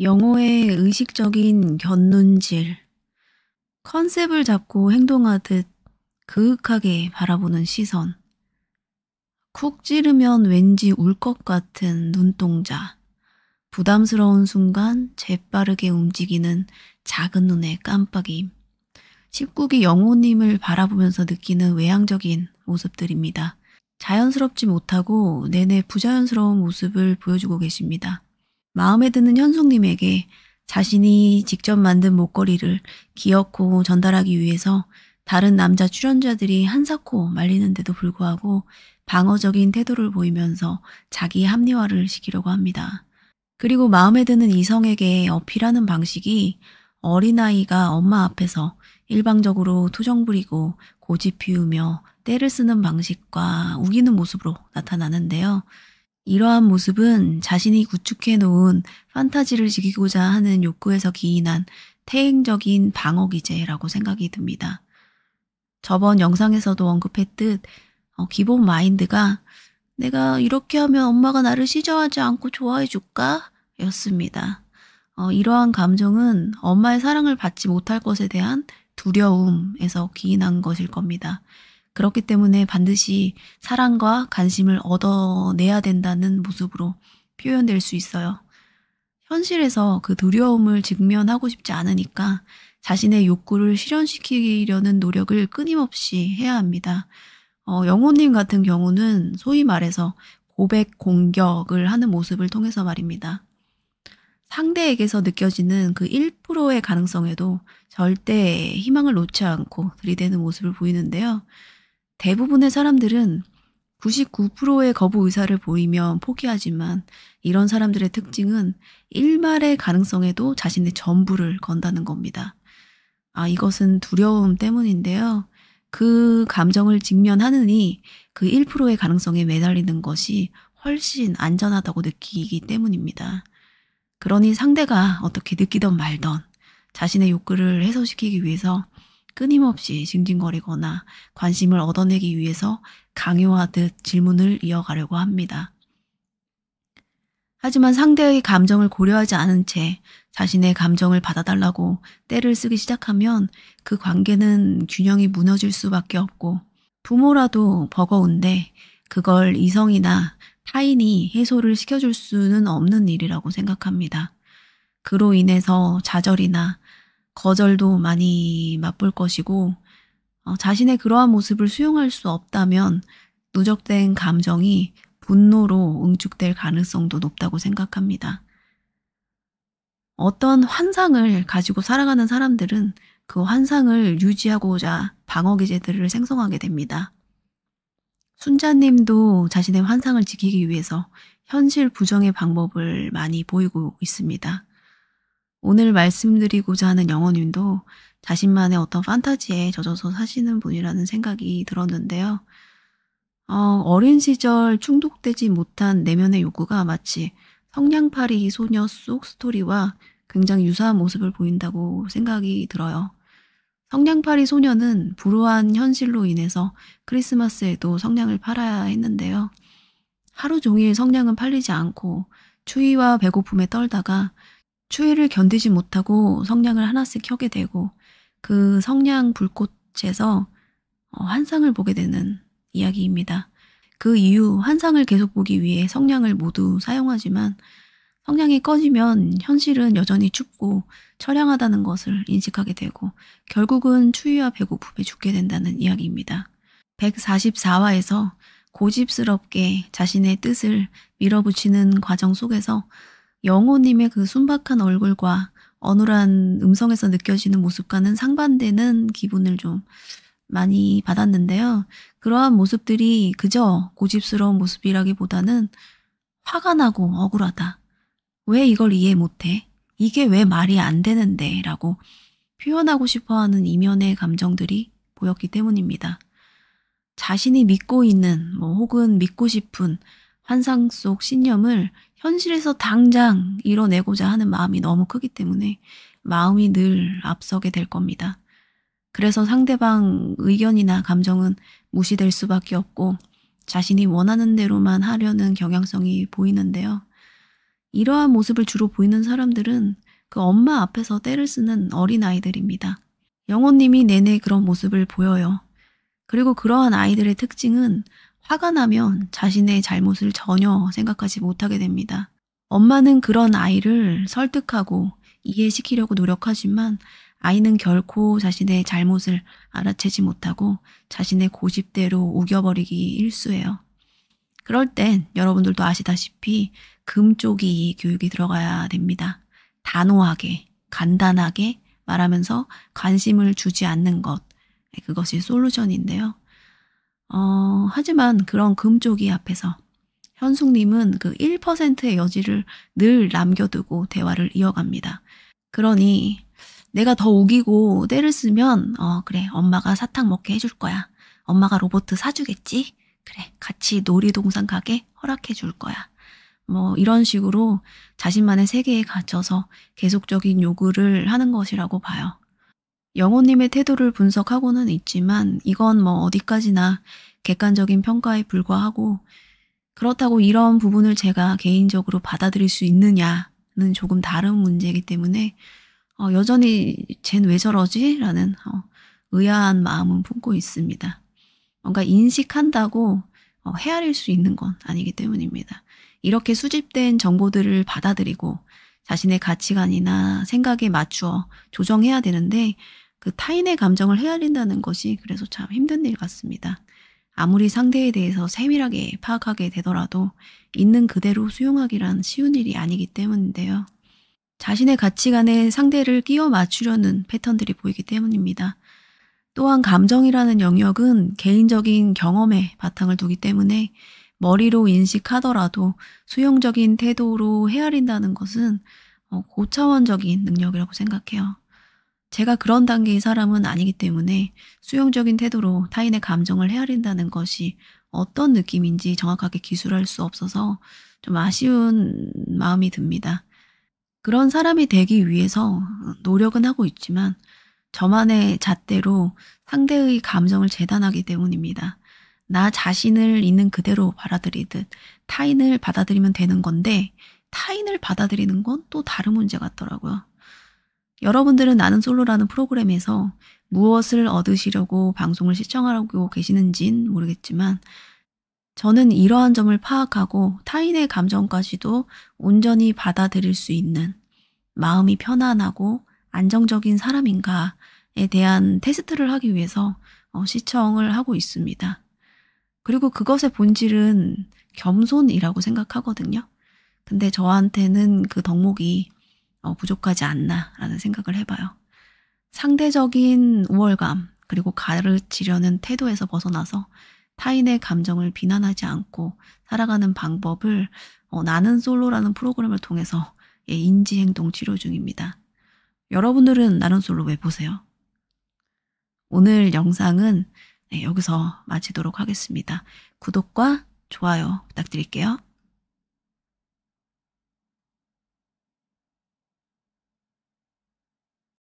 영어의 의식적인 견눈질, 컨셉을 잡고 행동하듯 그윽하게 바라보는 시선, 쿡 찌르면 왠지 울 것 같은 눈동자, 부담스러운 순간 재빠르게 움직이는 작은 눈의 깜빡임, 19기 영호님을 바라보면서 느끼는 외향적인 모습들입니다. 자연스럽지 못하고 내내 부자연스러운 모습을 보여주고 계십니다. 마음에 드는 현숙님에게 자신이 직접 만든 목걸이를 기어코 전달하기 위해서 다른 남자 출연자들이 한사코 말리는데도 불구하고 방어적인 태도를 보이면서 자기 합리화를 시키려고 합니다. 그리고 마음에 드는 이성에게 어필하는 방식이 어린아이가 엄마 앞에서 일방적으로 투정 부리고 고집 피우며 때를 쓰는 방식과 우기는 모습으로 나타나는데요. 이러한 모습은 자신이 구축해 놓은 판타지를 지키고자 하는 욕구에서 기인한 태행적인 방어 기제라고 생각이 듭니다. 저번 영상에서도 언급했듯 어, 기본 마인드가 내가 이렇게 하면 엄마가 나를 시저하지 않고 좋아해 줄까? 였습니다. 어, 이러한 감정은 엄마의 사랑을 받지 못할 것에 대한 두려움에서 기인한 것일 겁니다. 그렇기 때문에 반드시 사랑과 관심을 얻어내야 된다는 모습으로 표현될 수 있어요. 현실에서 그 두려움을 직면하고 싶지 않으니까 자신의 욕구를 실현시키려는 노력을 끊임없이 해야 합니다. 어, 영호님 같은 경우는 소위 말해서 고백 공격을 하는 모습을 통해서 말입니다. 상대에게서 느껴지는 그 1%의 가능성에도 절대 희망을 놓지 않고 들이대는 모습을 보이는데요. 대부분의 사람들은 99%의 거부 의사를 보이면 포기하지만 이런 사람들의 특징은 일말의 가능성에도 자신의 전부를 건다는 겁니다. 아, 이것은 두려움 때문인데요. 그 감정을 직면하느니 그 1%의 가능성에 매달리는 것이 훨씬 안전하다고 느끼기 때문입니다. 그러니 상대가 어떻게 느끼던 말던 자신의 욕구를 해소시키기 위해서 끊임없이 징징거리거나 관심을 얻어내기 위해서 강요하듯 질문을 이어가려고 합니다. 하지만 상대의 감정을 고려하지 않은 채 자신의 감정을 받아달라고 때를 쓰기 시작하면 그 관계는 균형이 무너질 수밖에 없고 부모라도 버거운데 그걸 이성이나 타인이 해소를 시켜줄 수는 없는 일이라고 생각합니다. 그로 인해서 좌절이나 거절도 많이 맛볼 것이고 어, 자신의 그러한 모습을 수용할 수 없다면 누적된 감정이 분노로 응축될 가능성도 높다고 생각합니다. 어떤 환상을 가지고 살아가는 사람들은 그 환상을 유지하고자 방어 기제들을 생성하게 됩니다. 순자님도 자신의 환상을 지키기 위해서 현실 부정의 방법을 많이 보이고 있습니다. 오늘 말씀드리고자 하는 영어님도 자신만의 어떤 판타지에 젖어서 사시는 분이라는 생각이 들었는데요. 어, 어린 시절 충족되지 못한 내면의 욕구가 마치 성냥팔이 소녀 속 스토리와 굉장히 유사한 모습을 보인다고 생각이 들어요. 성냥팔이 소녀는 불우한 현실로 인해서 크리스마스에도 성냥을 팔아야 했는데요. 하루 종일 성냥은 팔리지 않고 추위와 배고픔에 떨다가 추위를 견디지 못하고 성냥을 하나씩 켜게 되고 그 성냥 불꽃에서 어, 환상을 보게 되는 이야기입니다. 그 이후 환상을 계속 보기 위해 성냥을 모두 사용하지만 성냥이 꺼지면 현실은 여전히 춥고 처량하다는 것을 인식하게 되고 결국은 추위와 배고픔에 죽게 된다는 이야기입니다. 144화에서 고집스럽게 자신의 뜻을 밀어붙이는 과정 속에서 영호님의 그 순박한 얼굴과 어눌한 음성에서 느껴지는 모습과는 상반되는 기분을 좀 많이 받았는데요. 그러한 모습들이 그저 고집스러운 모습이라기보다는 화가 나고 억울하다. 왜 이걸 이해 못해? 이게 왜 말이 안 되는데? 라고 표현하고 싶어 하는 이면의 감정들이 보였기 때문입니다. 자신이 믿고 있는, 뭐 혹은 믿고 싶은 환상 속 신념을 현실에서 당장 이뤄내고자 하는 마음이 너무 크기 때문에 마음이 늘 앞서게 될 겁니다. 그래서 상대방 의견이나 감정은 무시될 수밖에 없고 자신이 원하는 대로만 하려는 경향성이 보이는데요. 이러한 모습을 주로 보이는 사람들은 그 엄마 앞에서 때를 쓰는 어린아이들입니다. 영호님이 내내 그런 모습을 보여요. 그리고 그러한 아이들의 특징은 화가 나면 자신의 잘못을 전혀 생각하지 못하게 됩니다. 엄마는 그런 아이를 설득하고 이해시키려고 노력하지만 아이는 결코 자신의 잘못을 알아채지 못하고 자신의 고집대로 우겨버리기 일쑤예요. 그럴 땐 여러분들도 아시다시피 금쪽이 교육이 들어가야 됩니다. 단호하게, 간단하게 말하면서 관심을 주지 않는 것. 그것이 솔루션인데요. 어, 하지만 그런 금쪽이 앞에서 현숙님은 그 1%의 여지를 늘 남겨두고 대화를 이어갑니다. 그러니 내가 더 우기고 때를 쓰면 어 그래 엄마가 사탕 먹게 해줄 거야. 엄마가 로보트 사주겠지? 그래 같이 놀이동산 가게 허락해 줄 거야. 뭐 이런 식으로 자신만의 세계에 갇혀서 계속적인 요구를 하는 것이라고 봐요. 영호님의 태도를 분석하고는 있지만 이건 뭐 어디까지나 객관적인 평가에 불과하고 그렇다고 이런 부분을 제가 개인적으로 받아들일 수 있느냐는 조금 다른 문제이기 때문에 어, 여전히 쟨 왜 저러지? 라는 어, 의아한 마음은 품고 있습니다. 뭔가 인식한다고 어, 헤아릴 수 있는 건 아니기 때문입니다. 이렇게 수집된 정보들을 받아들이고 자신의 가치관이나 생각에 맞추어 조정해야 되는데 그 타인의 감정을 헤아린다는 것이 그래서 참 힘든 일 같습니다. 아무리 상대에 대해서 세밀하게 파악하게 되더라도 있는 그대로 수용하기란 쉬운 일이 아니기 때문인데요. 자신의 가치관에 상대를 끼워 맞추려는 패턴들이 보이기 때문입니다. 또한 감정이라는 영역은 개인적인 경험에 바탕을 두기 때문에 머리로 인식하더라도 수용적인 태도로 헤아린다는 것은 어, 고차원적인 능력이라고 생각해요. 제가 그런 단계의 사람은 아니기 때문에 수용적인 태도로 타인의 감정을 헤아린다는 것이 어떤 느낌인지 정확하게 기술할 수 없어서 좀 아쉬운 마음이 듭니다. 그런 사람이 되기 위해서 노력은 하고 있지만 저만의 잣대로 상대의 감정을 재단하기 때문입니다. 나 자신을 있는 그대로 받아들이듯 타인을 받아들이면 되는 건데 타인을 받아들이는 건 또 다른 문제 같더라고요. 여러분들은 나는 솔로라는 프로그램에서 무엇을 얻으시려고 방송을 시청하고 계시는진 모르겠지만 저는 이러한 점을 파악하고 타인의 감정까지도 온전히 받아들일 수 있는 마음이 편안하고 안정적인 사람인가에 대한 테스트를 하기 위해서 어, 시청을 하고 있습니다. 그리고 그것의 본질은 겸손이라고 생각하거든요. 근데 저한테는 그 덕목이 어, 부족하지 않나라는 생각을 해봐요. 상대적인 우월감 그리고 가르치려는 태도에서 벗어나서 타인의 감정을 비난하지 않고 살아가는 방법을 어, 나는 솔로라는 프로그램을 통해서 예, 인지행동 치료 중입니다. 여러분들은 나는 솔로 왜 보세요? 오늘 영상은 네, 여기서 마치도록 하겠습니다. 구독과 좋아요 부탁드릴게요.